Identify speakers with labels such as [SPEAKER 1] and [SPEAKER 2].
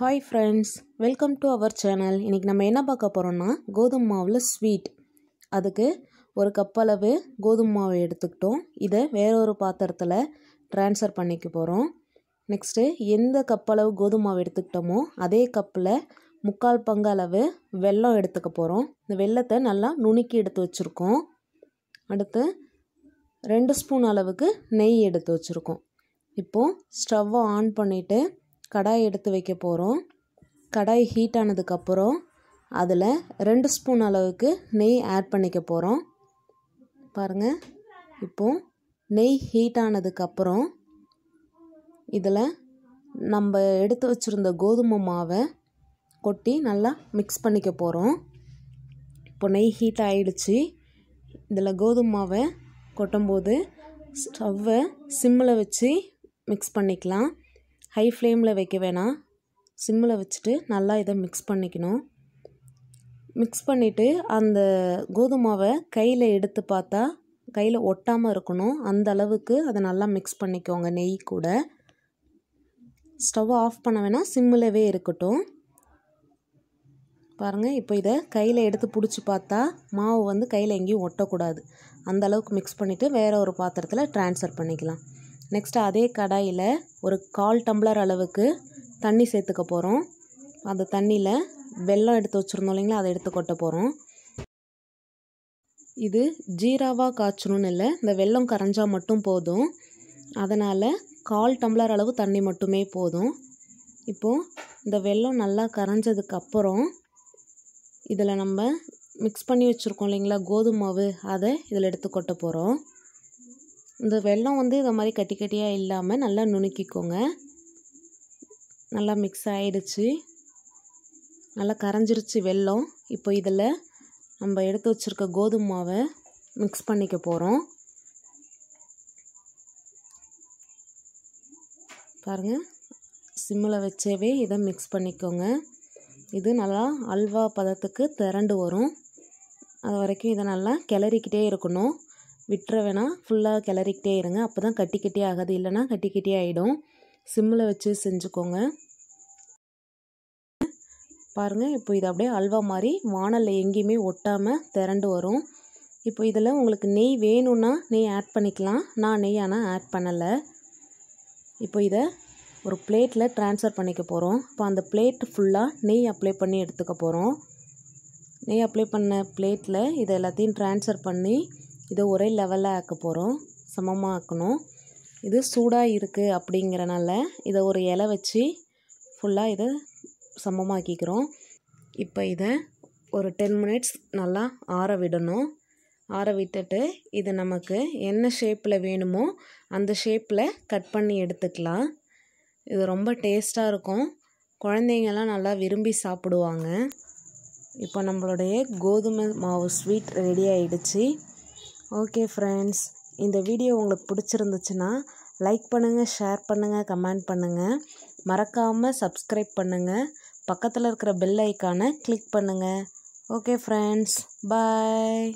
[SPEAKER 1] hi friends welcome to our channel இன்றைக்கி நம்ம என்ன பார்க்க போகிறோம்னா கோதுமை மாவில் ஸ்வீட் அதுக்கு ஒரு கப் அளவு கோதுமை மாவை எடுத்துக்கிட்டோம் இதை வேறொரு பாத்திரத்தில் ட்ரான்ஸ்ஃபர் பண்ணிக்க போகிறோம் நெக்ஸ்ட்டு எந்த கப் அளவு கோதுமை மாவு எடுத்துக்கிட்டோமோ அதே கப்பில் முக்கால் பங்கு அளவு வெல்லம் எடுத்துக்க போகிறோம் இந்த வெள்ளத்தை நல்லா நுணுக்கி எடுத்து வச்சுருக்கோம் அடுத்து ரெண்டு ஸ்பூன் அளவுக்கு நெய் எடுத்து வச்சுருக்கோம் இப்போது ஸ்டவ்வை ஆன் பண்ணிவிட்டு கடாய் எடுத்து வைக்க போகிறோம் கடாய் ஹீட் ஆனதுக்கப்புறம் அதில் ரெண்டு ஸ்பூன் அளவுக்கு நெய் ஆட் பண்ணிக்க போகிறோம் பாருங்கள் இப்போது நெய் ஹீட் ஆனதுக்கப்புறம் இதில் நம்ம எடுத்து வச்சுருந்த கோதுமை மாவை கொட்டி நல்லா மிக்ஸ் பண்ணிக்க போகிறோம் இப்போ நெய் ஹீட் ஆகிடுச்சு இதில் கோதுமை மாவை கொட்டும்போது ஸ்டவ்வை சிம்மில் வச்சு மிக்ஸ் பண்ணிக்கலாம் ஹை ஃப்ளேமில் வைக்க வேணாம் சிம்மில் வச்சுட்டு நல்லா இதை மிக்ஸ் பண்ணிக்கணும் மிக்ஸ் பண்ணிவிட்டு அந்த கோதுமாவை கையில் எடுத்து பார்த்தா கையில் ஒட்டாமல் இருக்கணும் அந்த அளவுக்கு அதை நல்லா மிக்ஸ் பண்ணிக்கோங்க நெய் கூட ஸ்டவ் ஆஃப் பண்ண வேணால் சிம்மிலவே இருக்கட்டும் பாருங்கள் இப்போ இதை கையில் எடுத்து பிடிச்சி பார்த்தா மாவு வந்து கையில் எங்கேயும் ஒட்டக்கூடாது அந்த அளவுக்கு மிக்ஸ் பண்ணிவிட்டு வேறு ஒரு பாத்திரத்தில் ட்ரான்ஸ்ஃபர் பண்ணிக்கலாம் நெக்ஸ்ட் அதே கடாயில் ஒரு கால் டம்ளர் அளவுக்கு தண்ணி சேர்த்துக்க போகிறோம் அந்த தண்ணியில் வெல்லம் எடுத்து வச்சுருந்தோம் இல்லைங்களா அதை எடுத்து கொட்ட போகிறோம் இது ஜீராவாக காய்ச்சணும்னு இல்லை இந்த வெல்லம் கரைஞ்சால் மட்டும் போதும் அதனால் கால் டம்ளர் அளவு தண்ணி மட்டுமே போதும் இப்போது இந்த வெல்லம் நல்லா கரைஞ்சதுக்கப்புறம் இதில் நம்ம மிக்ஸ் பண்ணி வச்சுருக்கோம் இல்லைங்களா கோதுமை மாவு அதை இதில் எடுத்து கொட்ட போகிறோம் இந்த வெள்ளம் வந்து இதை மாதிரி கட்டி கட்டியாக இல்லாமல் நல்லா நுணுக்கிக்கோங்க நல்லா மிக்ஸ் ஆகிடுச்சு நல்லா கரைஞ்சிருச்சு வெள்ளம் இப்போ இதில் நம்ம எடுத்து வச்சுருக்க கோதுமை மாவை மிக்ஸ் பண்ணிக்க போகிறோம் பாருங்கள் சிம்மில் வச்சேவே இதை மிக்ஸ் பண்ணிக்கோங்க இது நல்லா அல்வா பதத்துக்கு திரண்டு வரும் அது வரைக்கும் இதை நல்லா கிளறிக்கிட்டே இருக்கணும் விட்டுற வேணால் ஃபுல்லாக கிளறிக்கிட்டே இருங்க அப்போ தான் கட்டி கட்டி ஆகாது இல்லைனா கட்டி கட்டி ஆகிடும் சிம்மில் வச்சு செஞ்சுக்கோங்க பாருங்கள் இப்போ இது அப்படியே அல்வா மாதிரி வானலில் எங்கேயுமே ஒட்டாமல் திரண்டு வரும் இப்போ இதில் உங்களுக்கு நெய் வேணும்னா நெய் ஆட் பண்ணிக்கலாம் நான் நெய் ஆனால் ஆட் பண்ணலை இப்போ இதை ஒரு பிளேட்டில் ட்ரான்ஸ்ஃபர் பண்ணிக்க போகிறோம் இப்போ அந்த பிளேட் ஃபுல்லாக நெய் அப்ளை பண்ணி எடுத்துக்க போகிறோம் நெய் அப்ளை பண்ண பிளேட்டில் இதை எல்லாத்தையும் ட்ரான்ஸ்ஃபர் பண்ணி இதை ஒரே லெவலில் ஆக்க போகிறோம் சமமாக ஆக்கணும் இது சூடாக இருக்குது அப்படிங்கிறனால இதை ஒரு இலை வச்சு ஃபுல்லாக இதை சமமாக்கிக்கிறோம் இப்போ இதை ஒரு டென் மினிட்ஸ் நல்லா ஆற விடணும் ஆற விட்டுட்டு இது நமக்கு என்ன ஷேப்பில் வேணுமோ அந்த ஷேப்பில் கட் பண்ணி எடுத்துக்கலாம் இது ரொம்ப டேஸ்ட்டாக இருக்கும் குழந்தைங்கள்லாம் நல்லா விரும்பி சாப்பிடுவாங்க இப்போ நம்மளுடைய கோதுமை மாவு ஸ்வீட் ரெடி ஆகிடுச்சி ஓகே ஃப்ரெண்ட்ஸ் இந்த வீடியோ உங்களுக்கு பிடிச்சிருந்துச்சுன்னா லைக் பண்ணுங்கள் ஷேர் பண்ணுங்கள் கமெண்ட் பண்ணுங்கள் மறக்காமல் சப்ஸ்கிரைப் பண்ணுங்கள் பக்கத்தில் இருக்கிற பெல் ஐக்கானை கிளிக் பண்ணுங்கள் ஓகே ஃப்ரெண்ட்ஸ் பாய்